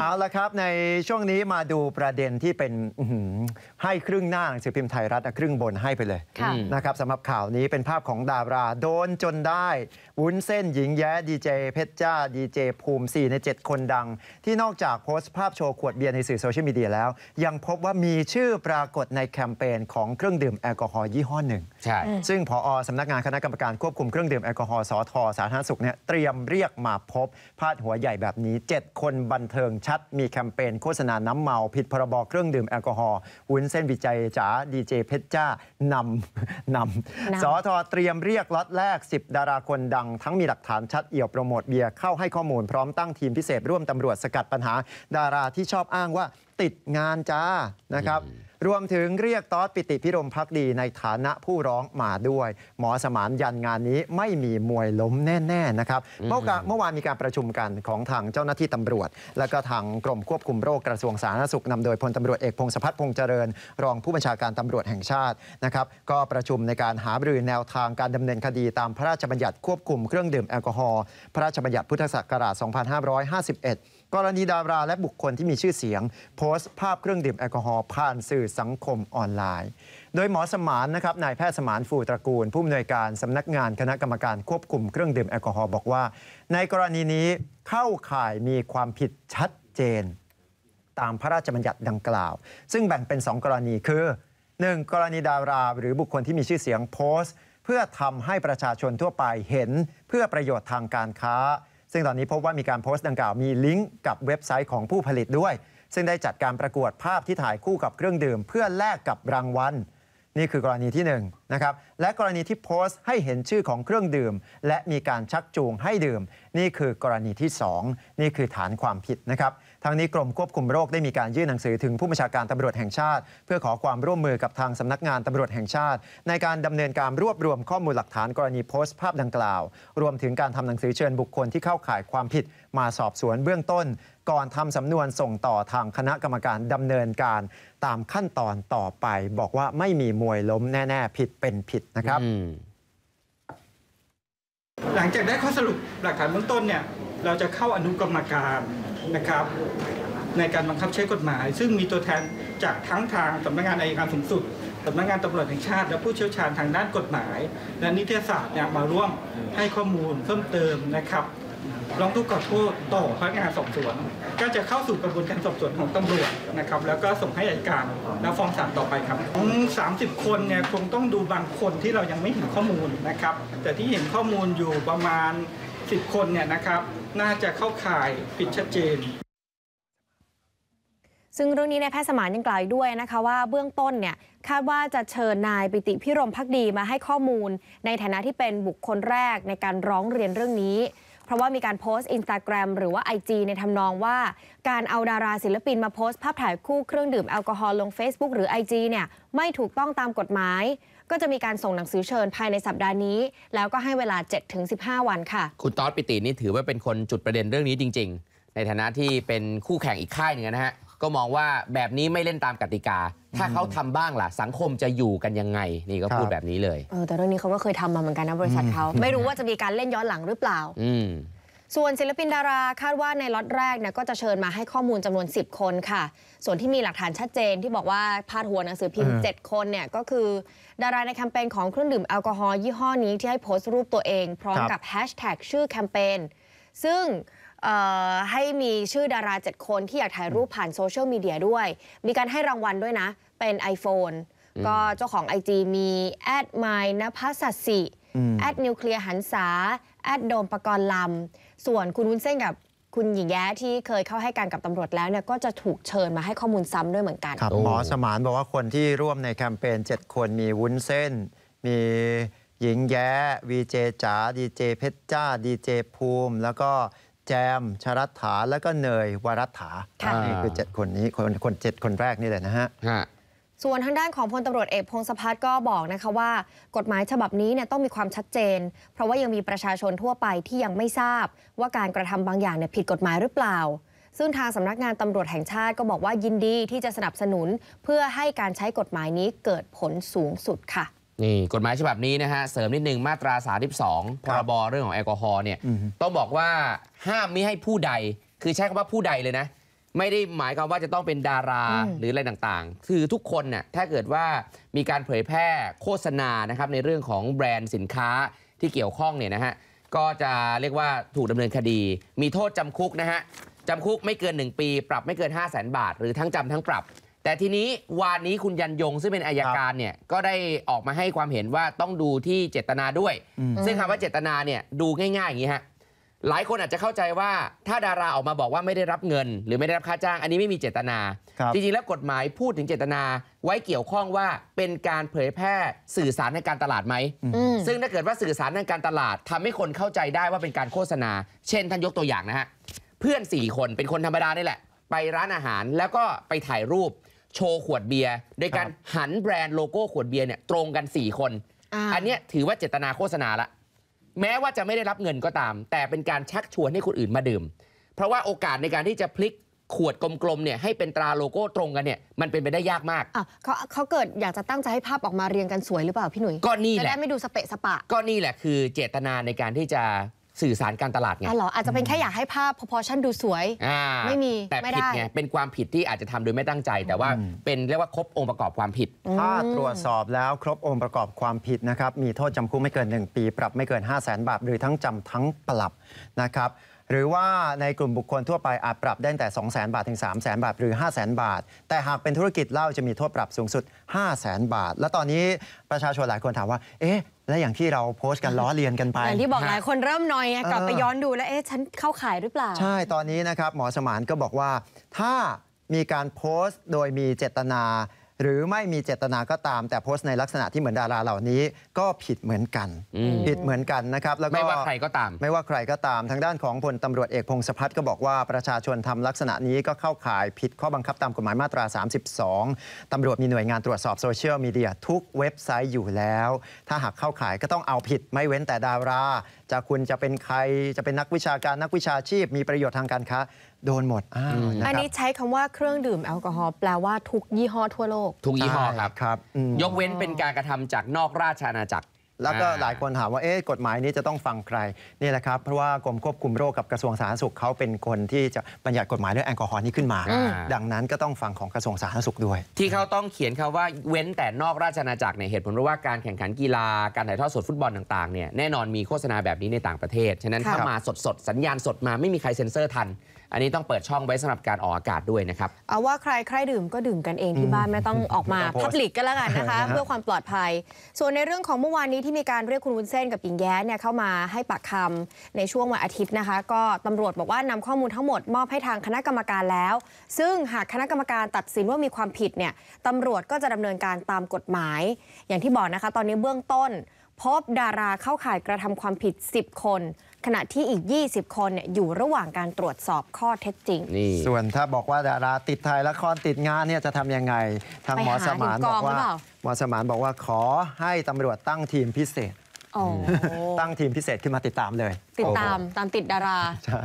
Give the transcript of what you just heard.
เอาละครับ ในช่วงนี้มาดูประเด็นที่เป็นให้ครึ่งหน้าหนังสือพิมพ์ไทยรัฐครึ่งบนให้ไปเลย นะครับสำหรับข่าวนี้เป็นภาพของดาราโดนจนได้ วุ้นเส้นหญิงแย้ดีเจเพชรจ้า ดีเจภูมิ 4 ใน 7 คนดัง ที่นอกจากโพสต์ภาพโชว์ ขวดเบียร์ ในสื่อโซเชียลมีเดียแล้ว ยังพบว่ามีชื่อปรากฏในแคมเปญของเครื่องดื่มแอลกอฮอล์ยี่ห้อหนึ่งใช่ซึ่งพอสำนักงานคณะกรรมการควบคุมเครื่องดื่มแอลกอฮอล์สทสาธารณสุขเนี่ยเตรียมเรียกมาพบพาดหัวใหญ่แบบนี้ 7 คนบันเทิงชัดมีแคมเปญโฆษณาน้ำเมาผิดพรบเครื่องดื่มแอลกอฮอล์วุ้นเส้นวิจัยจ๋าดีเจเพชรจ้านำนำสอทอเตรียมเรียกล็อตแรก 10 ดาราคนดัง ทั้งมีหลักฐานชัดเอี่ยวโปรโมทเบียร์ เข้าให้ข้อมูลพร้อมตั้งทีมพิเศษร่วมตำรวจสกัดปัญหา ดาราที่ชอบอ้างว่าติดงานจ้า นะครับ รวมถึงเรียกตอสปิติพิรมพักดีในฐานะผู้ร้องมาด้วย หมอสมานยันงานนี้ไม่มีมวยล้มแน่ ๆ นะครับเมื่อเมื่อวานมีการประชุมกันของทางเจ้าหน้าที่ตำรวจ และก็ทางกรมควบคุมโรคกระทรวงสาธารณสุขนำโดยพลตำรวจเอกพงศพัฒน์พงษ์เจริญ รองผู้บัญชาการตำรวจแห่งชาตินะครับก็ประชุมในการหาบรือแนวทางการดำเนินคดี ตามพระราชบัญญัติควบคุมเครื่องดื่มแอลกอฮอล์พระราชบัญญัติพุทธศักราช 2551กรณีดาราและบุคคลที่มีชื่อเสียง โพสต์ภาพเครื่องดื่มแอลกอฮอล์ผ่านสื่อสังคมออนไลน์ โดยหมอสมานนะครับนายแพทย์สมานฟูตระกูล ผู้อำนวยการสำนักงานคณะกรรมการควบคุมเครื่องดื่มแอลกอฮอล์บอกว่า ในกรณีนี้เข้าข่ายมีความผิดชัดเจน ตามพระราชบัญญัติดังกล่าว ซึ่งแบ่งเป็น 2 กรณีคือ 1. กรณีดาราหรือบุคคลที่มีชื่อเสียง โพสต์ เพื่อทำให้ประชาชนทั่วไปเห็น เพื่อประโยชน์ทางการค้าซึ่งตอนนี้พบว่ามีการโพสต์ดังกล่าวมีลิงก์กับเว็บไซต์ของผู้ผลิตด้วย ซึ่งได้จัดการประกวดภาพที่ถ่ายคู่กับเครื่องดื่ม เพื่อแลกกับรางวัล นี่คือกรณีที่1นะครับและกรณีที่โพสต์ให้เห็นชื่อของเครื่องดื่ม และมีการชักจูงให้ดื่ม นี่คือกรณีที่ 2 นี่คือฐานความผิดนะครับทั้งนี้กรมควบคุมโรคได้มีการยื่นหนังสือถึงผู้บัญชาการตำรวจแห่งชาติ เพื่อขอความร่วมมือกับทางสำนักงานตำรวจแห่งชาติ ในการดำเนินการรวบรวมข้อมูลหลักฐานกรณีโพสต์ภาพดังกล่าว รวมถึงการทำหนังสือเชิญบุคคลที่เข้าข่ายความผิดมาสอบสวนเบื้องต้นก่อนทำสำนวนส่งต่อทางคณะกรรมการดำเนินการตามขั้นตอนต่อไป บอกว่าไม่มีมวยล้มแน่ๆผิดเป็นผิดนะครับหลังจากได้ข้อสรุปหลักฐานเบื้องต้นเนี่ยเราจะเข้าอนุกรรมการนะครับในการบังคับใช้กฎหมาย ซึ่งมีตัวแทนจากทั้งทางสำนักงานอายการสูงสุดสำนักงานตำรวจแห่งชาติ และผู้เชี่ยวชาญทางด้านกฎหมาย และนิติศาสตร์เนี่ยมาร่วมให้ข้อมูลเพิ่มเติมนะครับร้องทุกข์กล่าวโทษต่อพนักงานสอบสวนก็จะเข้าสู่กระบวนการสอบสวนของตำรวจนะครับแล้วก็ส่งให้อัยการ แล้วฟ้องศาลต่อไปครับทั้งิบคนเนี่ยคงต้องดูบางคนที่เรายังไม่เห็นข้อมูลนะครับแต่ที่เห็นข้อมูลอยู่ประมาณ10 คนเนี่ยนะครับน่าจะเข้าข่ายผิดชัดเจน ซึ่งเรื่องนี้ายแพทย์สมานยังกล่าวอีกด้วยนะคะว่าเบื้องต้นเนี่ยคาดว่าจะเชิญนายปิติพิรมพักดีมาให้ข้อมูล ในฐานะที่เป็นบุคคลแรกในการร้องเรียนเรื่องนี้ เพราะว่ามีการโพสต์อินสตาแกรมหรือว่า IG ในทำนองว่า การเอาดาราศิลปินมาโพสต์ ภาพถ่ายคู่เครื่องดื่มแอลกอฮอล์ลง Facebook หรือ IG เนี่ยไม่ถูกต้องตามกฎหมายก็จะมีการส่งหนังสือเชิญภายในสัปดาห์นี้ แล้วก็ให้เวลา 7-15 วันค่ะ คุณต๊อดปิตินี่ถือว่าเป็นคนจุดประเด็นเรื่องนี้จริงๆ ในฐานะที่เป็นคู่แข่งอีกค่ายหนึ่งนะฮะ ก็มองว่าแบบนี้ไม่เล่นตามกติกา ถ้าเขาทำบ้างล่ะ สังคมจะอยู่กันยังไง นี่ก็พูดแบบนี้เลย เออแต่เรื่องนี้เขาก็เคยทำมาเหมือนกันนะบริษัทเขาไม่รู้ว่าจะมีการเล่นย้อนหลังหรือเปล่า อืส่วนศิลปินดาราคาดว่าในล็อตแรกเนี่ยก็จะเชิญมาให้ข้อมูลจำนวน 10 คนค่ะ ส่วนที่มีหลักฐานชัดเจน ที่บอกว่าพาดหัวหนังสือพิมพ์ 7 คนเนี่ยก็คือดาราในแคมเปญของเครื่องดื่มแอลกอฮอล์ยี่ห้อนี้ที่ให้โพสต์รูปตัวเอง พร้อมกับแฮชแท็กชื่อแคมเปญซึ่งให้มีชื่อดารา 7 คนที่อยากถ่ายรูปผ่านโซเชียลมีเดียด้วย มีการให้รางวัลด้วยนะเป็น iPhone ก็เจ้าของ IG มีแอดไมน์นภัสสิแอดนิวเคลียร์หันษาแอดโดมปกรณ์ลำส่วนคุณวุ้นเส้นกับคุณหญิงแย้ที่เคยเข้าให้การกับตำรวจแล้วเนี่ยก็จะถูกเชิญมาให้ข้อมูลซ้ำด้วยเหมือนกันหมอสมานบอกว่าคนที่ร่วมในแคมเปญ7คนมีวุ้นเส้น มีหญิงแย้วีเจจ๋าดีเจเพชรจ้า ดีเจภูมิ แล้วก็แจมชรัฐาแล้วก็เนยวรัฐานี่คือ7คนนี้คนคนเคนแรกนี่แหละนะฮะส่วนทางด้านของพลตำรวจเอกพงศพัฒน์ก็บอกนะคะว่า กฎหมายฉบับนี้เนี่ยต้องมีความชัดเจน เพราะว่ายังมีประชาชนทั่วไปที่ยังไม่ทราบ ว่าการกระทำบางอย่างเนี่ยผิดกฎหมายหรือเปล่าซึ่งทางสำนักงานตำรวจแห่งชาติก็บอกว่ายินดีที่จะสนับสนุนเพื่อให้การใช้กฎหมายนี้เกิดผลสูงสุดค่ะนี่กฎหมายฉบับนี้นะฮะเสริมนิดนึงมาตรา 32 พรบรเรื่องของแอลกอฮอล์เนี่ยต้องบอกว่าห้ามไม่ให้ผู้ใด คือใช้คำว่าผู้ใดเลยนะไม่ได้หมายความว่าจะต้องเป็นดาราหรืออะไรต่างๆ คือทุกคนน่ยถ้าเกิดว่ามีการเผยแพร่โฆษณานะครับในเรื่องของแบรนด์สินค้าที่เกี่ยวข้องเนี่ยนะฮะ ก็จะเรียกว่าถูกดำเนินคดี มีโทษจำคุกนะฮะ จำคุกไม่เกิน 1 ปี ปรับไม่เกิน 5 0 0แสนบาท หรือทั้งจำ ทั้งปรับ แต่ทีนี้วานนี้คุณยันยง ซึ่งเป็นอายการเนี่ย ก็ได้ออกมาให้ความเห็นว่าต้องดูที่เจตนาด้วย ซึ่งคำว่าเจตนาเนี่ยดูง่ายๆอย่างนี้ฮะหลายคนอาจจะเข้าใจว่าถ้าดาราออกมาบอกว่าไม่ได้รับเงิน หรือไม่ได้รับค่าจ้างอันนี้ไม่มีเจตนารจริงๆแล้วกฎหมายพูดถึงเจตนา ไว้เกี่ยวข้องว่าเป็นการเผยแพร่สื่อสารในการตลาดไหมมซึ่งถ้าเกิดว่าสื่อสารในการตลาดทำให้คนเข้าใจได้ว่าเป็นการโฆษณา เช่นท่านยกตัวอย่างนะฮะเพื่อน4คนเป็นคนธรรมดานี่แหละไปร้านอาหารแล้วก็ไปถ่ายรูป โชว์ขวดเบียร์โดยการหันแบรนด์โลโก้ขวดเบียร์เนี่ยตรงกัน 4 คนออันนี้ถือว่าเจตนาโฆษณาละแม้ว่าจะไม่ได้รับเงินก็ตาม แต่เป็นการชักชวนให้คนอื่นมาดื่ม เพราะว่าโอกาสในการที่จะพลิกขวดกลมๆเนี่ยให้เป็นตราโลโก้ตรงกันเนี่ยมันเป็นไปได้ยากมากอ่ะเขาเขาเกิดอยากจะตั้งใจให้ภาพออกมาเรียงกันสวยหรือเปล่าพี่หนุ่ยก็นี่แหละจะได้ไม่ดูสเปะสปะ ก็นี่แหละคือเจตนาในการที่จะสื่อสารการตลาดไงอ๋อเหรอ อาจจะเป็นแค่อยากให้ภาพพอชั่นดูสวยไม่มี แต่ผิดไงเป็นความผิดที่อาจจะทำโดยไม่ตั้งใจ แต่ว่าเป็นเรียกว่าครบองค์ประกอบความผิด ถ้าตรวจสอบแล้วครบองค์ประกอบความผิดนะครับ มีโทษจำคุกไม่เกิน 1 ปี ปรับไม่เกิน 5 0 0 0 0 0บาท หรือทั้งจำทั้งปรับนะครับหรือว่าในกลุ่มบุคคลทั่วไปอาจปรับได้แต่ 2 0 0 0 0 0 บาทถึง 3 0 0 0 0 0 บาทหรือ 5 0 0 0 0 บาท แต่หากเป็นธุรกิจเหล้าจะมีโทษปรับสูงสุด 5 0 0 0 0 0 บาท และตอนนี้ประชาชนหลายคนถามว่า เอ๊ะ และอย่างที่เราโพสต์กัน ล้อเลียนกันไปอย่างที่บอกหลายคนเริ่มนอย กลับไปย้อนดูแล้วเอ๊ะ ฉันเข้าขายหรือเปล่า ใช่ตอนนี้นะครับหมอสมานก็บอกว่า ถ้ามีการโพสต์โดยมีเจตนาหรือไม่มีเจตนาก็ตามแต่โพสต์ในลักษณะที่เหมือนดาราเหล่านี้ ก็ผิดเหมือนกัน ผิดเหมือนกันนะครับ แล้วก็ไม่ว่าใครก็ตาม ไม่ว่าใครก็ตามทางด้านของพลตำรวจเอกพงศพัฒน์ก็บอกว่าประชาชนทำลักษณะนี้ก็เข้าข่ายผิดข้อบังคับตามกฎหมายมาตรา 32 ตำรวจมีหน่วยงานตรวจสอบโซเชียลมีเดียทุกเว็บไซต์อยู่แล้ว ถ้าหากเข้าข่ายก็ต้องเอาผิด ไม่เว้นแต่ดาราจะคุณจะเป็นใครจะเป็นนักวิชาการนักวิชาชีพมีประโยชน์ทางการค้าโดนหมดอออันนี้ใช้คำว่าเครื่องดื่ม แอลกอฮอล์แปลว่า ทุกยี่ห้อทั่วโลก ทุกยี่ห้อครับครับยกเว้นเป็นการกระทำจากนอกราชอาณาจักรแล้วก็หลายคนถามว่า เอ๊ะ กฎหมายนี้จะต้องฟังใคร นี่แหละครับ เพราะว่ากรมควบคุมโรคกับกระทรวงสาธารณสุขเขาเป็นคนที่จะบัญญัติกฎหมายเรื่องแอลกอฮอล์นี้ขึ้นมา ดังนั้นก็ต้องฟังของกระทรวงสาธารณสุขด้วย ที่เขาต้องเขียนคำว่าเว้นแต่นอกราชอาณาจักรเนี่ย เหตุผลเพราะว่าการแข่งขันกีฬา การถ่ายทอดสดฟุตบอลต่างๆ เนี่ย แน่นอนมีโฆษณาแบบนี้ในต่างประเทศ ฉะนั้นถ้ามาสดๆ สัญญาณสดมาไม่มีใครเซ็นเซอร์ทัน อันนี้ต้องเปิดช่องไว้สำหรับการออกอากาศด้วยนะครับเอาว่าใครใครดื่มก็ดื่มกันเองที่บ้านไม่ต้องออกมาพับลิกก็แล้วกันนะคะเพื่อความปลอดภัย ส่วนในเรื่องของเมื่อวานนี้ที่มีการเรียกคุณวุ้นเส้นกับหญิงแย้เนี่ยเข้ามาให้ปากคำในช่วงวันอาทิตย์นะคะ ก็ตำรวจบอกว่านำข้อมูลทั้งหมดมอบให้ทางคณะกรรมการแล้ว ซึ่งหากคณะกรรมการตัดสินว่ามีความผิดเนี่ยตำรวจก็จะดำเนินการตามกฎหมาย อย่างที่บอกนะคะ ตอนนี้เบื้องต้น พบดาราเข้าข่ายกระทำความผิด 10 คนขณะที่อีก 20 คนอยู่ระหว่างการตรวจสอบข้อเท็จจริง ส่วนถ้าบอกว่า ดาราติดถ่ายละครติดงานเนี่ยจะทำยังไงทางหมอสมานบอกว่าหมอสมานบอกว่าขอให้ตำรวจตั้งทีมพิเศษตั้งทีมพิเศษ ขึ้นมาติดตามเลย ติดตามตามติดดารา ใช่